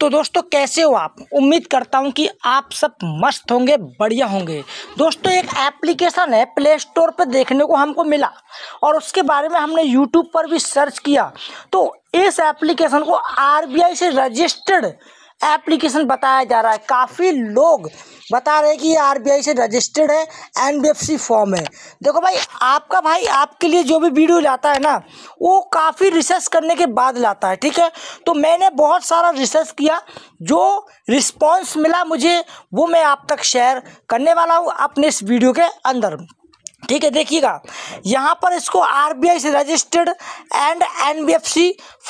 तो दोस्तों कैसे हो आप उम्मीद करता हूँ कि आप सब मस्त होंगे बढ़िया होंगे दोस्तों एक एप्लीकेशन है प्ले स्टोर पर देखने को हमको मिला और उसके बारे में हमने यूट्यूब पर भी सर्च किया तो इस एप्लीकेशन को आरबीआई से रजिस्टर्ड एप्लीकेशन बताया जा रहा है काफ़ी लोग बता रहे हैं कि ये आर से रजिस्टर्ड है एन फॉर्म है देखो भाई आपका भाई आपके लिए जो भी वीडियो लाता है ना वो काफ़ी रिसर्च करने के बाद लाता है ठीक है तो मैंने बहुत सारा रिसर्च किया जो रिस्पॉन्स मिला मुझे वो मैं आप तक शेयर करने वाला हूँ अपने इस वीडियो के अंदर ठीक है देखिएगा यहाँ पर इसको आर से रजिस्टर्ड एंड एन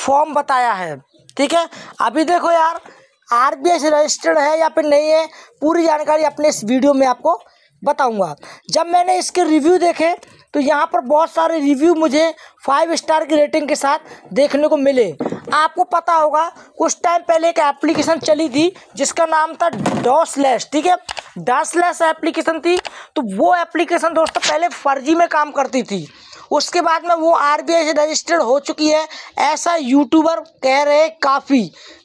फॉर्म बताया है ठीक है अभी देखो यार बी एस रजिस्टर्ड है या फिर नहीं है पूरी जानकारी अपने इस वीडियो में आपको बताऊंगा जब मैंने इसके रिव्यू देखे तो यहाँ पर बहुत सारे रिव्यू मुझे फाइव स्टार की रेटिंग के साथ देखने को मिले आपको पता होगा कुछ टाइम पहले एक एप्लीकेशन चली थी जिसका नाम था लेस ठीक है डॉसलैस एप्लीकेशन थी तो वो एप्लीकेशन दोस्तों पहले फर्जी में काम करती थी उसके बाद में वो आर से रजिस्टर्ड हो चुकी है ऐसा यूट्यूबर कह रहे हैं काफ़ी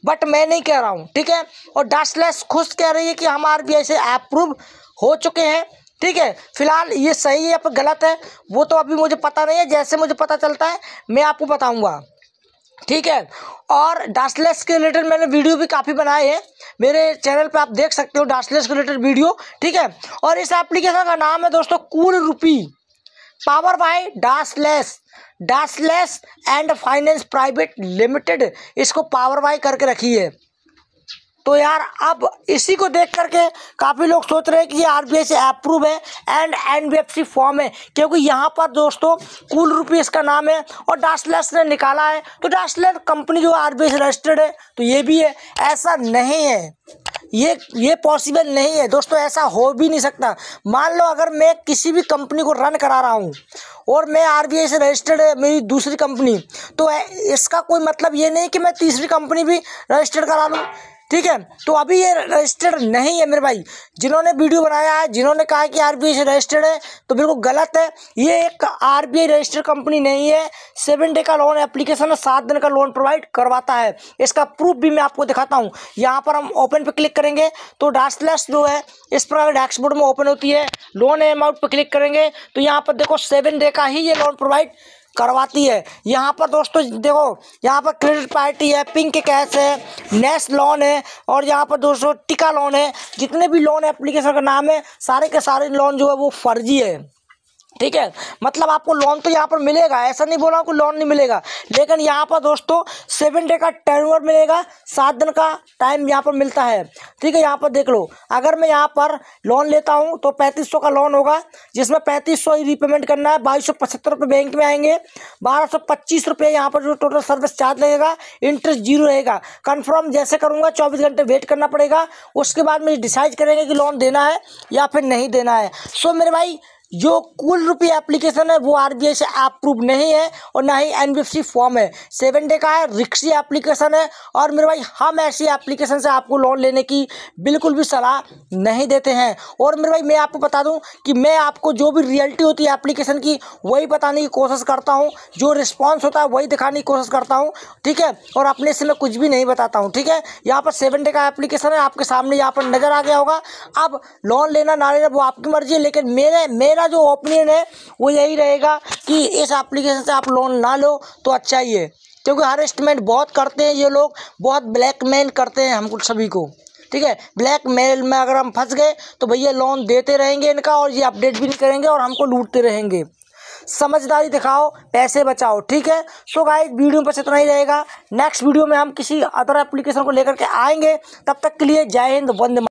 बट मैं नहीं कह रहा हूँ ठीक है और डास्टलेस खुश कह रही है कि हम आर से अप्रूव हो चुके हैं ठीक है फिलहाल ये सही है या फिर गलत है वो तो अभी मुझे पता नहीं है जैसे मुझे पता चलता है मैं आपको बताऊँगा ठीक है और डास्टलेस के रिलेटेड मैंने वीडियो भी काफ़ी बनाए हैं मेरे चैनल पे आप देख सकते हो डास्टलेस के रिलेटेड वीडियो ठीक है और इस एप्लीकेशन का नाम है दोस्तों cool rupee power by dashless dashless and finance private limited इसको पावर बाय करके रखी है तो यार अब इसी को देख करके काफ़ी लोग सोच रहे हैं कि ये आर से अप्रूव है एंड एन फॉर्म है क्योंकि यहाँ पर दोस्तों कूल रुपी इसका नाम है और डास्टलेस ने निकाला है तो डास्टलेस कंपनी जो आर बी रजिस्टर्ड है तो ये भी है ऐसा नहीं है ये ये पॉसिबल नहीं है दोस्तों ऐसा हो भी नहीं सकता मान लो अगर मैं किसी भी कंपनी को रन करा रहा हूँ और मैं आर से रजिस्टर्ड है मेरी दूसरी कंपनी तो इसका कोई मतलब ये नहीं कि मैं तीसरी कंपनी भी रजिस्टर्ड करा लूँ ठीक है तो अभी ये रजिस्टर्ड नहीं है मेरे भाई जिन्होंने वीडियो बनाया है जिन्होंने कहा कि आर रजिस्टर्ड है तो बिल्कुल गलत है ये एक आर रजिस्टर्ड कंपनी नहीं है सेवन डे का लोन एप्लीकेशन है सात दिन का लोन प्रोवाइड करवाता है इसका प्रूफ भी मैं आपको दिखाता हूँ यहाँ पर हम ओपन पर क्लिक करेंगे तो डास्टलेस जो है इस प्रकार डैशबोर्ड में ओपन होती है लोन अमाउंट पर क्लिक करेंगे तो यहाँ पर देखो सेवन डे का ही ये लोन प्रोवाइड करवाती है यहाँ पर दोस्तों देखो यहाँ पर क्रेडिट पार्टी है पिंक कैश है नेस लोन है और यहाँ पर दोस्तों टिका लोन है जितने भी लोन एप्लीकेशन का नाम है सारे के सारे लोन जो है वो फर्जी है ठीक है मतलब आपको लोन तो यहाँ पर मिलेगा ऐसा नहीं बोला कि लोन नहीं मिलेगा लेकिन यहाँ पर दोस्तों सेवन डे का टर्न मिलेगा सात दिन का टाइम यहाँ पर मिलता है ठीक है यहाँ पर देख लो अगर मैं यहाँ पर लोन लेता हूँ तो पैंतीस सौ का लोन होगा जिसमें पैंतीस सौ ही रीपेमेंट करना है बाईस सौ पचहत्तर रुपये बैंक में आएंगे बारह सौ पच्चीस रुपये यहाँ पर जो टोटल सर्विस चार्ज लगेगा इंटरेस्ट जीरो रहेगा कन्फर्म जैसे करूँगा चौबीस घंटे वेट करना पड़ेगा उसके बाद मुझे डिसाइड करेंगे कि लोन देना है या फिर नहीं देना है सो मेरे भाई जो कुल रुपी एप्लीकेशन है वो आरबीआई से अप्रूव नहीं है और ना ही एनबीएफसी फॉर्म है सेवन डे का है रिक्सी एप्लीकेशन है और मेरे भाई हम ऐसी एप्लीकेशन से आपको लोन लेने की बिल्कुल भी सलाह नहीं देते हैं और मेरे भाई मैं आपको बता दूं कि मैं आपको जो भी रियलिटी होती है एप्लीकेशन की वही बताने की कोशिश करता हूँ जो रिस्पॉन्स होता है वही दिखाने की कोशिश करता हूँ ठीक है और अपने मैं कुछ भी नहीं बताता हूँ ठीक है यहाँ पर सेवन डे का एप्लीकेशन है आपके सामने यहाँ पर नज़र आ गया होगा अब लोन लेना ना लेना वो आपकी मर्जी है लेकिन मेरे मेरा मेरा जो ओपिनियन है वो यही रहेगा कि इस एप्लीकेशन से आप लोन ना लो तो अच्छा ही है क्योंकि एस्टिमेट बहुत करते हैं ये लोग बहुत ब्लैकमेल करते हैं हम सभी को ठीक है ब्लैक मेल में अगर हम फंस गए तो भैया लोन देते रहेंगे इनका और ये अपडेट भी नहीं करेंगे और हमको लूटते रहेंगे समझदारी दिखाओ पैसे बचाओ ठीक है सो गाइस वीडियो में बस इतना ही रहेगा नेक्स्ट वीडियो में हम किसी अदर एप्लीकेशन को लेकर के आएंगे तब तक के लिए जय हिंद वंदे